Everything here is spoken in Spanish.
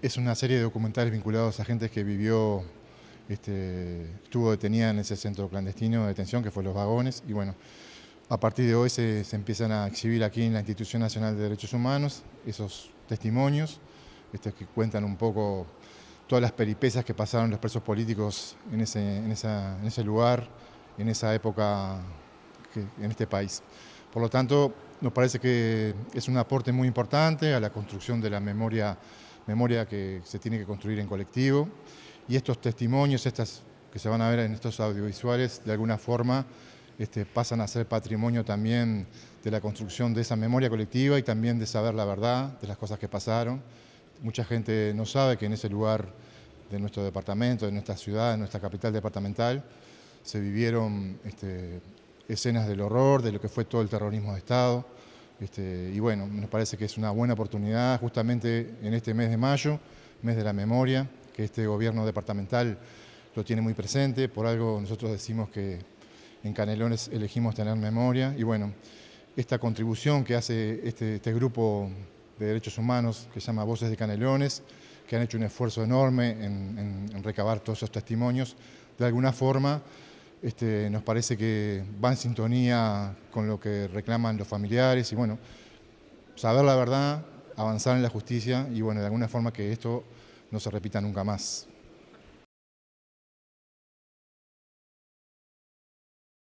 es una serie de documentales vinculados a gente que vivió, este, estuvo detenida en ese centro clandestino de detención que fue Los Vagones y bueno, a partir de hoy se, empiezan a exhibir aquí en la Institución Nacional de Derechos Humanos esos testimonios este, que cuentan un poco todas las peripecias que pasaron los presos políticos en ese, en ese lugar, en esa época, en este país. Por lo tanto, nos parece que es un aporte muy importante a la construcción de la memoria memoria que se tiene que construir en colectivo. Y estos testimonios, estas que se van a ver en estos audiovisuales, de alguna forma este, pasan a ser patrimonio también de la construcción de esa memoria colectiva y también de saber la verdad de las cosas que pasaron. Mucha gente no sabe que en ese lugar de nuestro departamento, de nuestra ciudad, de nuestra capital departamental, se vivieron este, escenas del horror, de lo que fue todo el terrorismo de Estado, este, y bueno, nos parece que es una buena oportunidad justamente en este mes de mayo, mes de la memoria, que este gobierno departamental lo tiene muy presente, por algo nosotros decimos que en Canelones elegimos tener memoria y bueno, esta contribución que hace este, este grupo de derechos humanos que se llama Voces de Canelones, que han hecho un esfuerzo enorme en recabar todos esos testimonios, de alguna forma este, nos parece que va en sintonía con lo que reclaman los familiares y bueno, saber la verdad, avanzar en la justicia y bueno, de alguna forma que esto no se repita nunca más.